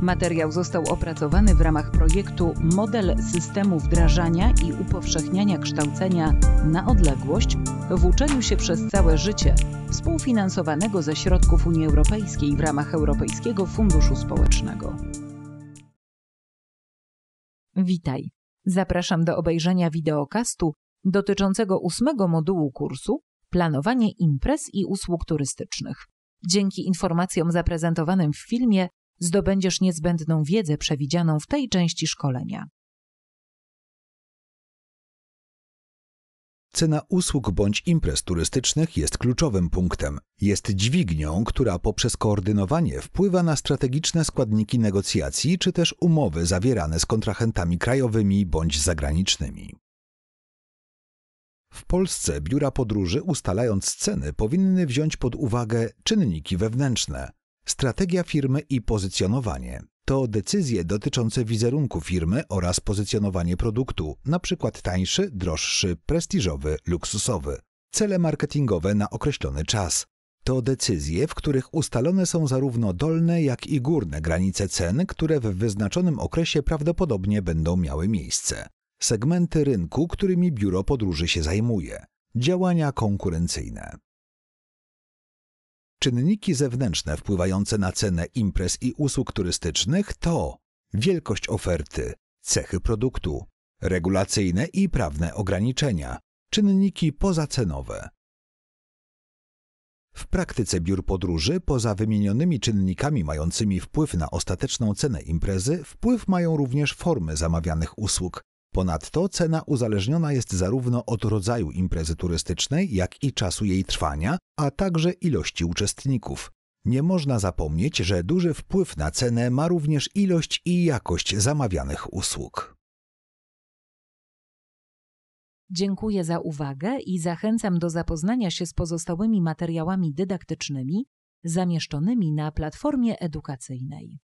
Materiał został opracowany w ramach projektu Model systemu wdrażania i upowszechniania kształcenia na odległość w uczeniu się przez całe życie, współfinansowanego ze środków Unii Europejskiej w ramach Europejskiego Funduszu Społecznego. Witaj. Zapraszam do obejrzenia wideokastu dotyczącego ósmego modułu kursu Planowanie imprez i usług turystycznych. Dzięki informacjom zaprezentowanym w filmie zdobędziesz niezbędną wiedzę przewidzianą w tej części szkolenia. Cena usług bądź imprez turystycznych jest kluczowym punktem. Jest dźwignią, która poprzez koordynowanie wpływa na strategiczne składniki negocjacji czy też umowy zawierane z kontrahentami krajowymi bądź zagranicznymi. W Polsce biura podróży ustalając ceny powinny wziąć pod uwagę czynniki wewnętrzne, Strategia firmy i pozycjonowanie to decyzje dotyczące wizerunku firmy oraz pozycjonowanie produktu, np. tańszy, droższy, prestiżowy, luksusowy. Cele marketingowe na określony czas. To decyzje, w których ustalone są zarówno dolne, jak i górne granice cen, które w wyznaczonym okresie prawdopodobnie będą miały miejsce. Segmenty rynku, którymi biuro podróży się zajmuje. Działania konkurencyjne. Czynniki zewnętrzne wpływające na cenę imprez i usług turystycznych to wielkość oferty, cechy produktu, regulacyjne i prawne ograniczenia, czynniki pozacenowe. W praktyce biur podróży poza wymienionymi czynnikami mającymi wpływ na ostateczną cenę imprezy, wpływ mają również formy zamawianych usług, Ponadto cena uzależniona jest zarówno od rodzaju imprezy turystycznej, jak i czasu jej trwania, a także ilości uczestników. Nie można zapomnieć, że duży wpływ na cenę ma również ilość i jakość zamawianych usług. Dziękuję za uwagę i zachęcam do zapoznania się z pozostałymi materiałami dydaktycznymi zamieszczonymi na platformie edukacyjnej.